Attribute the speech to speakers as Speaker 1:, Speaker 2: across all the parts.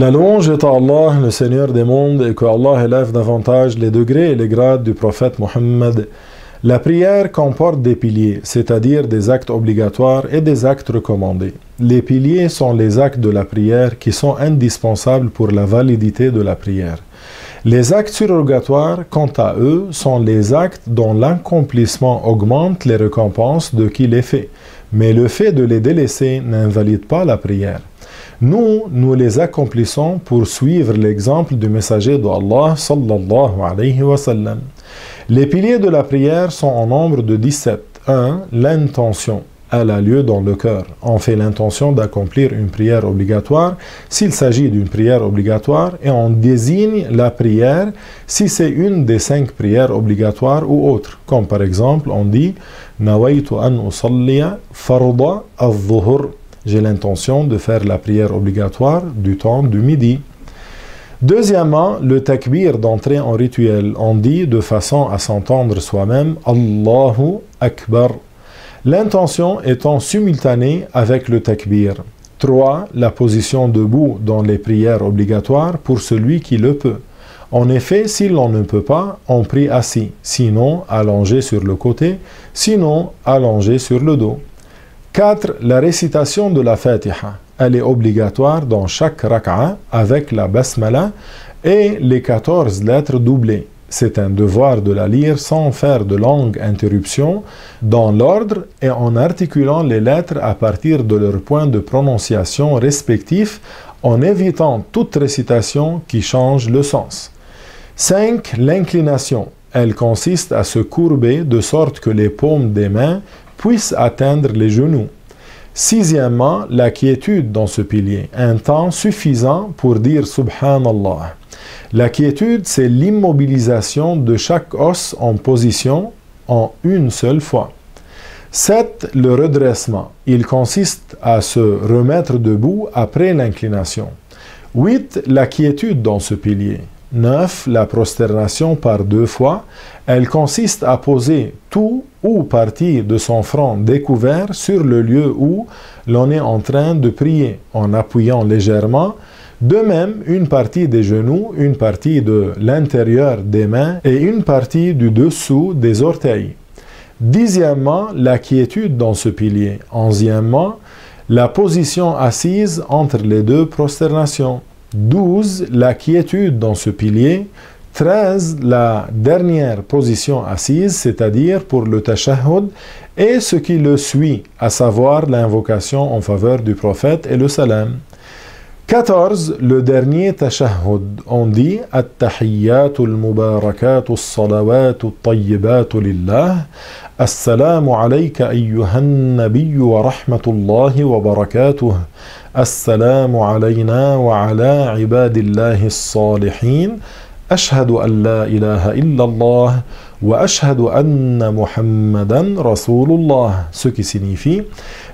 Speaker 1: La louange est à Allah, le Seigneur des mondes, et que Allah élève davantage les degrés et les grades du prophète Mohammed. La prière comporte des piliers, c'est-à-dire des actes obligatoires et des actes recommandés. Les piliers sont les actes de la prière qui sont indispensables pour la validité de la prière. Les actes surrogatoires, quant à eux, sont les actes dont l'accomplissement augmente les récompenses de qui les fait, mais le fait de les délaisser n'invalide pas la prière. Nous, nous les accomplissons pour suivre l'exemple du messager de sallallahu alayhi wa sallam. Les piliers de la prière sont en nombre de 17. 1. L'intention. Elle a lieu dans le cœur. On fait l'intention d'accomplir une prière obligatoire s'il s'agit d'une prière obligatoire et on désigne la prière si c'est une des cinq prières obligatoires ou autres. Comme par exemple, on dit Nawaitu an usalliya farda al j'ai l'intention de faire la prière obligatoire du temps du midi. Deuxièmement, le takbir d'entrée en rituel. On dit de façon à s'entendre soi-même Allahu Akbar. L'intention étant simultanée avec le takbir. 3. La position debout dans les prières obligatoires pour celui qui le peut. En effet, si l'on ne peut pas, on prie assis, sinon allongé sur le côté, sinon allongé sur le dos. 4. La récitation de la Fatiha. Elle est obligatoire dans chaque raka'a avec la basmala et les 14 lettres doublées. C'est un devoir de la lire sans faire de longues interruptions, dans l'ordre et en articulant les lettres à partir de leurs points de prononciation respectifs, en évitant toute récitation qui change le sens. 5. L'inclination. Elle consiste à se courber de sorte que les paumes des mains puisse atteindre les genoux. Sixièmement, la quiétude dans ce pilier, un temps suffisant pour dire Subhanallah. La quiétude, c'est l'immobilisation de chaque os en position en une seule fois. 7. Le redressement. Il consiste à se remettre debout après l'inclination. 8. La quiétude dans ce pilier. 9. La prosternation par deux fois. Elle consiste à poser tout ou partie de son front découvert sur le lieu où l'on est en train de prier en appuyant légèrement. De même, une partie des genoux, une partie de l'intérieur des mains et une partie du dessous des orteils. Dixièmement, la quiétude dans ce pilier. Onzièmement, la position assise entre les deux prosternations. 12, la quiétude dans ce pilier. 13, la dernière position assise, c'est-à-dire pour le Tashahud, et ce qui le suit, à savoir l'invocation en faveur du prophète et le salam. 14. لو dernier تشهد on dit التحيات المباركات الصلوات الطيبات لله السلام عليك أيها النبي ورحمة الله وبركاته السلام علينا وعلى عباد الله الصالحين أشهد أن لا إله إلا الله ce qui signifie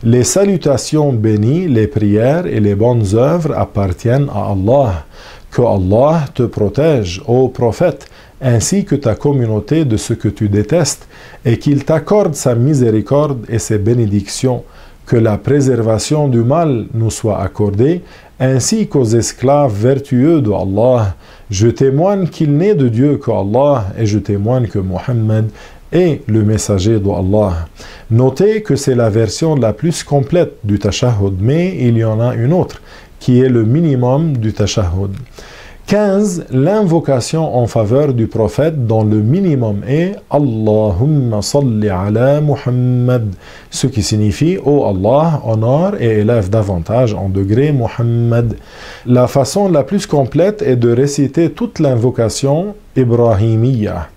Speaker 1: les salutations bénies, les prières et les bonnes œuvres appartiennent à Allah. Que Allah te protège, ô prophète, ainsi que ta communauté de ce que tu détestes, et qu'il t'accorde sa miséricorde et ses bénédictions que la préservation du mal nous soit accordée, ainsi qu'aux esclaves vertueux de Allah. Je témoigne qu'il n'est de Dieu qu'Allah, et je témoigne que Mohammed est le messager d'Allah. Notez que c'est la version la plus complète du tashahhud, mais il y en a une autre qui est le minimum du tashahhud. 15. L'invocation en faveur du prophète dont le minimum est Allahumma salli ala Muhammad, ce qui signifie Ô Allah, honore et élève davantage en degré Muhammad. La façon la plus complète est de réciter toute l'invocation Ibrahimiyya.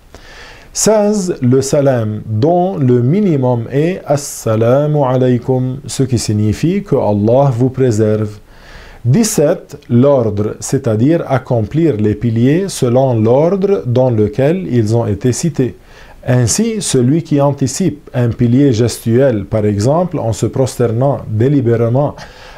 Speaker 1: 16. Le salam, dont le minimum est Assalamu alaikum, ce qui signifie que Allah vous préserve. 17. L'ordre, c'est-à-dire accomplir les piliers selon l'ordre dans lequel ils ont été cités. Ainsi, celui qui anticipe un pilier gestuel, par exemple en se prosternant délibérément,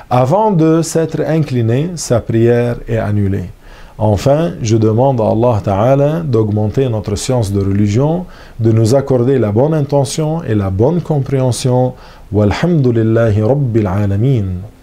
Speaker 1: avant de s'être incliné, sa prière est annulée. Enfin, je demande à Allah Ta'ala d'augmenter notre science de religion, de nous accorder la bonne intention et la bonne compréhension. Walhamdulillahi Rabbil Alameen.